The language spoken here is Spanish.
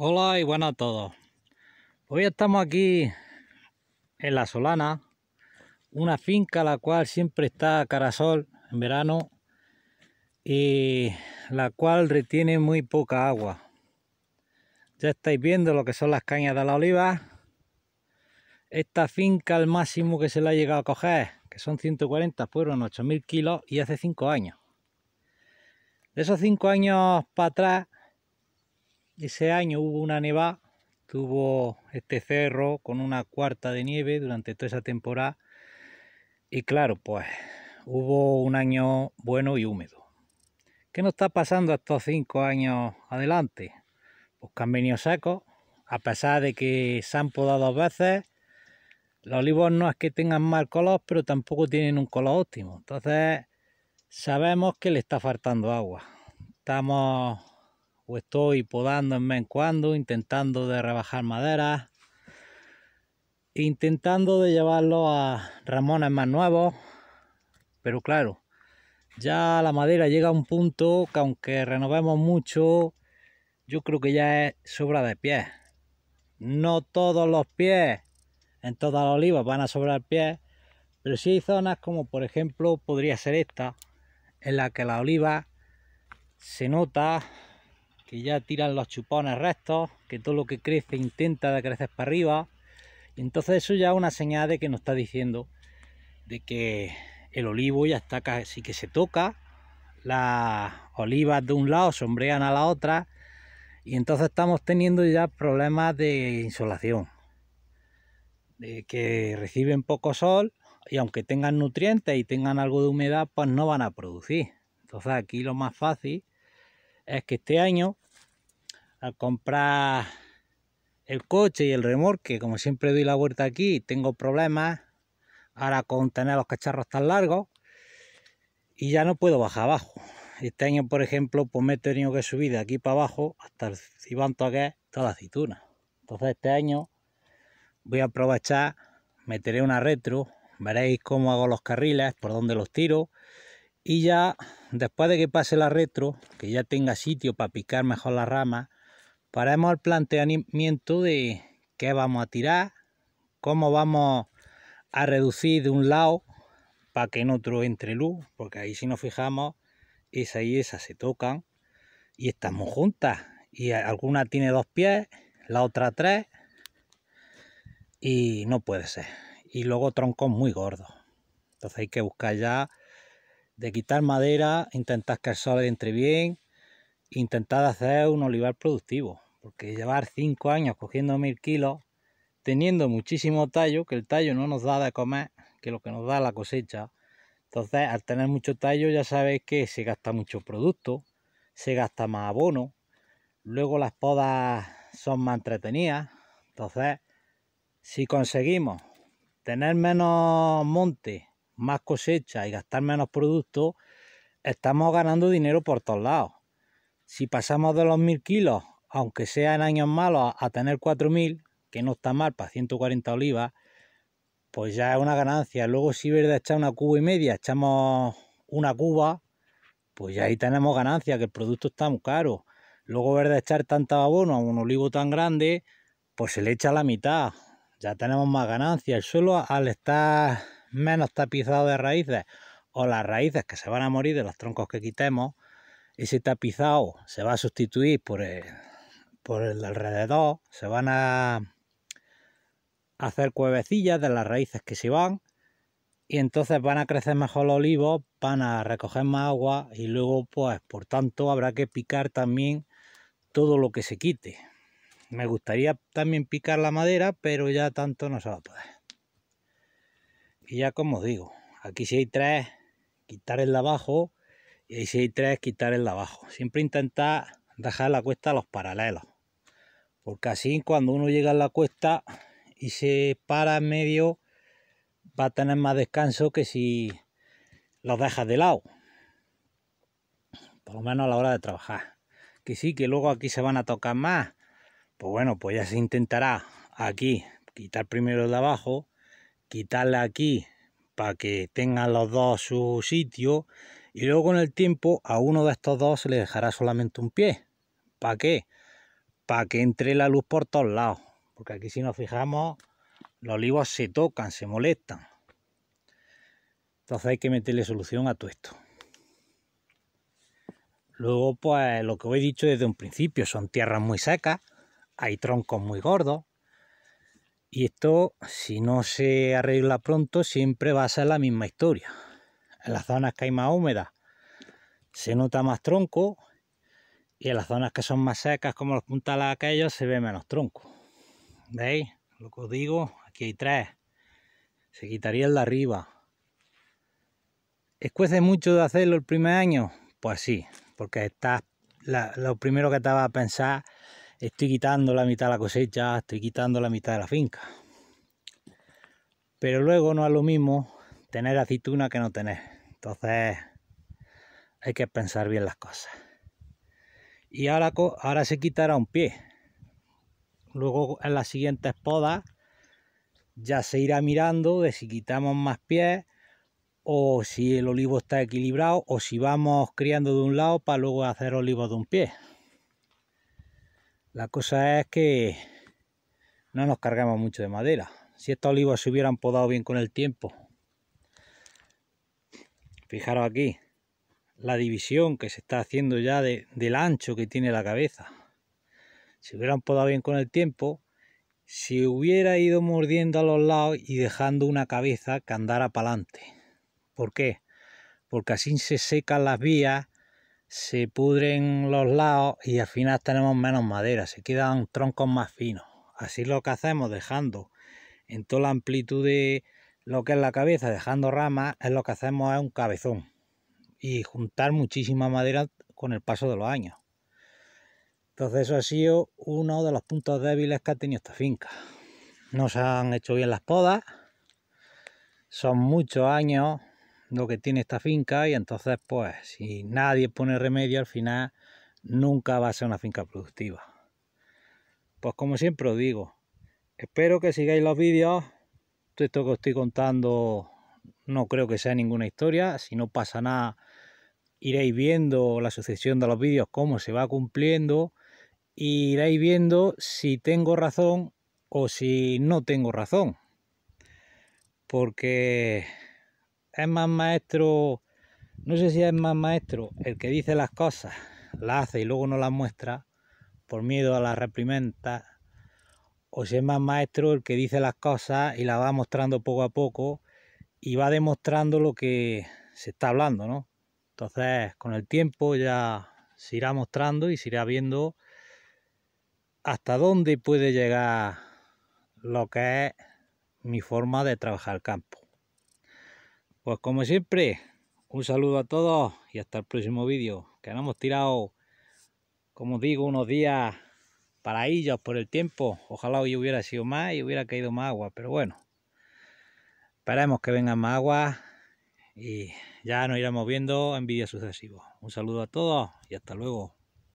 Hola y buenas a todos. Hoy estamos aquí en La Solana, una finca la cual siempre está a carasol en verano y la cual retiene muy poca agua. Ya estáis viendo lo que son las cañas de la oliva. Esta finca al máximo que se le ha llegado a coger, que son 140, fueron 8.000 kilos y hace 5 años. De esos 5 años para atrás ese año hubo una nevada, tuvo este cerro con una cuarta de nieve durante toda esa temporada y claro, pues hubo un año bueno y húmedo. ¿Qué nos está pasando estos cinco años adelante? Pues que han venido secos, a pesar de que se han podado dos veces, los olivos no es que tengan mal color, pero tampoco tienen un color óptimo. Entonces, sabemos que le está faltando agua. Estamos o estoy podando en vez en cuando, intentando de rebajar madera, intentando de llevarlo a ramones más nuevos, pero claro, ya la madera llega a un punto que aunque renovemos mucho, yo creo que ya es sobra de pie No todos los pies en todas las olivas van a sobrar pies, pero sí hay zonas como por ejemplo podría ser esta, en la que la oliva se nota que ya tiran los chupones restos, que todo lo que crece intenta de crecer para arriba. Y entonces eso ya es una señal de que nos está diciendo de que el olivo ya está casi que se toca, las olivas de un lado sombrean a la otra y entonces estamos teniendo ya problemas de insolación, de que reciben poco sol y aunque tengan nutrientes y tengan algo de humedad, pues no van a producir. Entonces aquí lo más fácil es que este año, al comprar el coche y el remorque, como siempre doy la vuelta aquí, tengo problemas ahora con tener los cacharros tan largos y ya no puedo bajar abajo. Este año, por ejemplo, pues me he tenido que subir de aquí para abajo hasta el cibanto que toda la aceituna. Entonces este año voy a aprovechar, meteré una retro, veréis cómo hago los carriles, por dónde los tiro y ya después de que pase la retro, que ya tenga sitio para picar mejor las ramas, paramos el planteamiento de qué vamos a tirar, cómo vamos a reducir de un lado para que en otro entre luz, porque ahí si nos fijamos, esa y esa se tocan y estamos juntas. Y alguna tiene dos pies, la otra tres, y no puede ser. Y luego troncos muy gordos. Entonces hay que buscar ya de quitar madera, intentar que el sol entre bien, intentar hacer un olivar productivo. Porque llevar 5 años cogiendo mil kilos, teniendo muchísimo tallo, que el tallo no nos da de comer, que lo que nos da la cosecha. Entonces, al tener mucho tallo, ya sabéis que se gasta mucho producto, se gasta más abono. Luego las podas son más entretenidas. Entonces, si conseguimos tener menos monte más cosecha y gastar menos productos, estamos ganando dinero por todos lados. Si pasamos de los 1.000 kilos, aunque sea en años malos, a tener 4.000, que no está mal para 140 olivas, pues ya es una ganancia. Luego si verde echar una cuba y media, echamos una cuba, pues ya ahí tenemos ganancia, que el producto está muy caro. Luego verde echar tanta abono a un olivo tan grande, pues se le echa la mitad. Ya tenemos más ganancia. El suelo al estar menos tapizado de raíces o las raíces que se van a morir de los troncos que quitemos, ese tapizado se va a sustituir por el, por el alrededor, se van a hacer cuevecillas de las raíces que se van y entonces van a crecer mejor los olivos, van a recoger más agua y luego pues por tanto habrá que picar también todo lo que se quite. Me gustaría también picar la madera, pero ya tanto no se va a poder. Y ya como os digo, aquí si hay tres, quitar el de abajo. Y ahí si hay tres, quitar el de abajo. Siempre intentar dejar la cuesta a los paralelos. Porque así cuando uno llega a la cuesta y se para en medio, va a tener más descanso que si los dejas de lado. Por lo menos a la hora de trabajar. Que sí, que luego aquí se van a tocar más. Pues bueno, pues ya se intentará aquí quitar primero el de abajo quitarla aquí para que tengan los dos su sitio y luego con el tiempo a uno de estos dos se le dejará solamente un pie. ¿Para qué? Para que entre la luz por todos lados. Porque aquí si nos fijamos los olivos se tocan, se molestan. Entonces hay que meterle solución a todo esto. Luego pues lo que os he dicho desde un principio son tierras muy secas, hay troncos muy gordos, y esto, si no se arregla pronto, siempre va a ser la misma historia. En las zonas que hay más húmedas se nota más tronco y en las zonas que son más secas, como los puntales aquellos, se ve menos tronco. ¿Veis? Lo que os digo, aquí hay tres. Se quitaría el de arriba. ¿Escuece mucho de hacerlo el primer año? Pues sí, porque lo primero que te a pensar estoy quitando la mitad de la cosecha, estoy quitando la mitad de la finca. Pero luego no es lo mismo tener aceituna que no tener. Entonces hay que pensar bien las cosas. Y ahora, ahora se quitará un pie. Luego en las siguientes podas ya se irá mirando de si quitamos más pie o si el olivo está equilibrado o si vamos criando de un lado para luego hacer olivos de un pie. La cosa es que no nos cargamos mucho de madera. Si estas olivas se hubieran podado bien con el tiempo. Fijaros aquí la división que se está haciendo ya del ancho que tiene la cabeza. Si hubieran podado bien con el tiempo, si hubiera ido mordiendo a los lados y dejando una cabeza que andara para adelante. ¿Por qué? Porque así se secan las vías se pudren los lados y al final tenemos menos madera, se quedan troncos más finos. Así lo que hacemos dejando en toda la amplitud de lo que es la cabeza, dejando ramas, es lo que hacemos es un cabezón y juntar muchísima madera con el paso de los años. Entonces eso ha sido uno de los puntos débiles que ha tenido esta finca. No se han hecho bien las podas, son muchos años lo que tiene esta finca y entonces pues si nadie pone remedio al final nunca va a ser una finca productiva. Pues como siempre os digo, espero que sigáis los vídeos. esto que os estoy contando no creo que sea ninguna historia. Si no pasa nada, iréis viendo la sucesión de los vídeos, cómo se va cumpliendo. Y iréis viendo si tengo razón o si no tengo razón. Porque es más maestro, no sé si es más maestro el que dice las cosas, las hace y luego no las muestra por miedo a las reprimenda, o si es más maestro el que dice las cosas y las va mostrando poco a poco y va demostrando lo que se está hablando, ¿no? Entonces, con el tiempo ya se irá mostrando y se irá viendo hasta dónde puede llegar lo que es mi forma de trabajar el campo. Pues como siempre, un saludo a todos y hasta el próximo vídeo. Que nos hemos tirado, como digo, unos días para ellos por el tiempo. Ojalá hoy hubiera sido más y hubiera caído más agua, pero bueno. Esperemos que venga más agua y ya nos iremos viendo en vídeos sucesivos. Un saludo a todos y hasta luego.